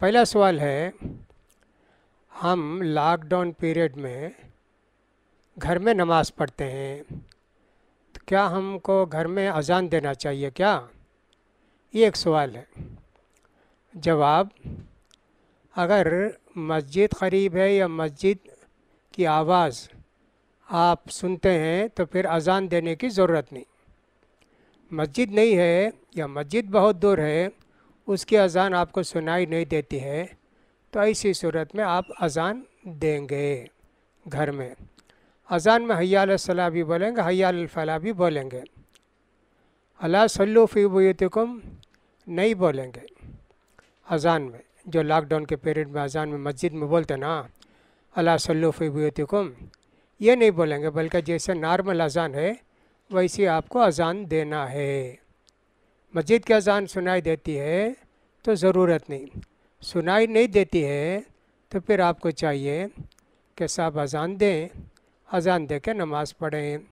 पहला सवाल है हम लॉकडाउन पीरियड में घर में नमाज़ पढ़ते हैं तो क्या हमको घर में अजान देना चाहिए क्या ये एक सवाल है जवाब अगर मस्जिद करीब है या मस्जिद की आवाज़ आप सुनते हैं तो फिर अजान देने की ज़रूरत नहीं मस्जिद नहीं है या मस्जिद बहुत दूर है उसकी अज़ान आपको सुनाई नहीं देती है तो ऐसी सूरत में आप अज़ान देंगे घर में अज़ान में हयाल सलाह भी बोलेंगे हयाल फला भी बोलेंगे अला सल्लुफी फी नहीं बोलेंगे अज़ान में जो लॉकडाउन के पीरियड में अज़ान में मस्जिद में बोलते ना अला सल्लुफ़ी फी ये नहीं बोलेंगे बल्कि जैसे नॉर्मल अज़ान है वैसे आपको अज़ान देना है मस्जिद की अजान सुनाई देती है तो ज़रूरत नहीं सुनाई नहीं देती है तो फिर आपको चाहिए कि साहब अजान दें अजान दे के नमाज़ पढ़ें